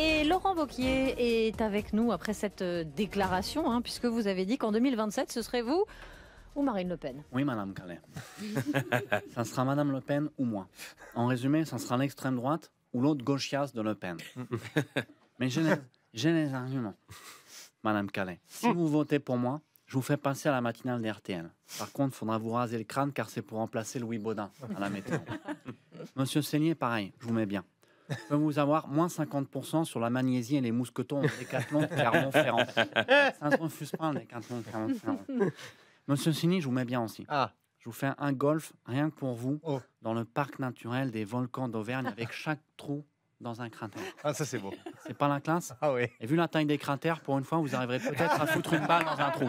Et Laurent Vauquier est avec nous après cette euh, déclaration, hein, puisque vous avez dit qu'en 2027, ce serait vous ou Marine Le Pen Oui, Madame Calais. ça sera Madame Le Pen ou moi. En résumé, ça sera l'extrême droite ou l'autre gauchiasse de Le Pen. Mais j'ai les, arguments, Madame Calais. Si vous votez pour moi, je vous fais passer à la matinale des RTL. Par contre, il faudra vous raser le crâne car c'est pour remplacer Louis Baudin à la météo. Monsieur Seigné, pareil, je vous mets bien peut vous avoir moins 50% sur la magnésie et les mousquetons en décathlon Clermont-Ferrand. Ça ne refuse pas, décathlon Clermont-Ferrand. Monsieur Sini, je vous mets bien aussi. Ah. Je vous fais un golf, rien que pour vous, oh. dans le parc naturel des volcans d'Auvergne, avec chaque trou dans un cratère. Ah, ça c'est beau. C'est pas la classe Ah oui. Et vu la taille des cratères, pour une fois, vous arriverez peut-être à foutre une balle dans un trou.